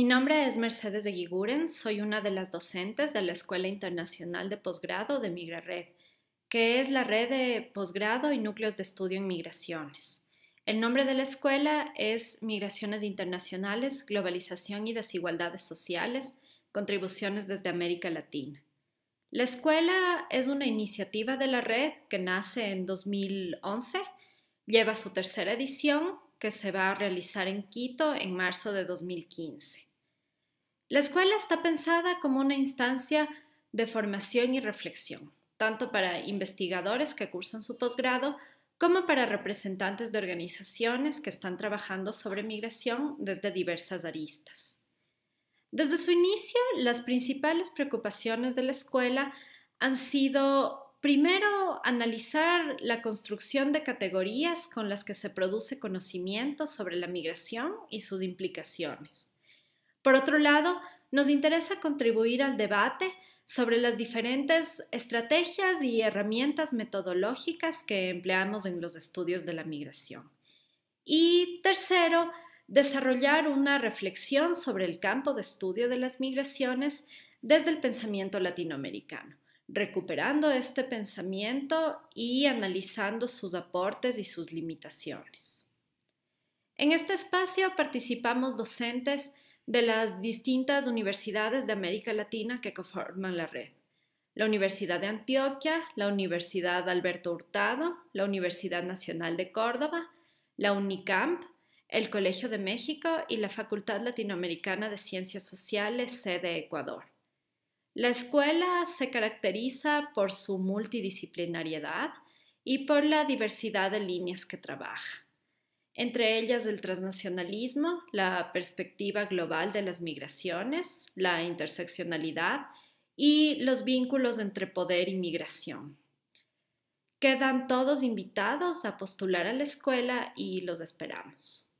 Mi nombre es Mercedes de Guiguren, soy una de las docentes de la Escuela Internacional de Posgrado de MigraRed, que es la red de posgrado y núcleos de estudio en migraciones. El nombre de la escuela es Migraciones Internacionales, Globalización y Desigualdades Sociales, Contribuciones desde América Latina. La escuela es una iniciativa de la red que nace en 2011, lleva su tercera edición que se va a realizar en Quito en marzo de 2015. La escuela está pensada como una instancia de formación y reflexión, tanto para investigadores que cursan su posgrado como para representantes de organizaciones que están trabajando sobre migración desde diversas aristas. Desde su inicio, las principales preocupaciones de la escuela han sido, primero, analizar la construcción de categorías con las que se produce conocimiento sobre la migración y sus implicaciones. Por otro lado, nos interesa contribuir al debate sobre las diferentes estrategias y herramientas metodológicas que empleamos en los estudios de la migración. Y tercero, desarrollar una reflexión sobre el campo de estudio de las migraciones desde el pensamiento latinoamericano, recuperando este pensamiento y analizando sus aportes y sus limitaciones. En este espacio participamos docentes de las distintas universidades de América Latina que conforman la red. La Universidad de Antioquia, la Universidad Alberto Hurtado, la Universidad Nacional de Córdoba, la UNICAMP, el Colegio de México y la Facultad Latinoamericana de Ciencias Sociales, sede Ecuador. La escuela se caracteriza por su multidisciplinariedad y por la diversidad de líneas que trabaja entre ellas el transnacionalismo, la perspectiva global de las migraciones, la interseccionalidad y los vínculos entre poder y migración. Quedan todos invitados a postular a la escuela y los esperamos.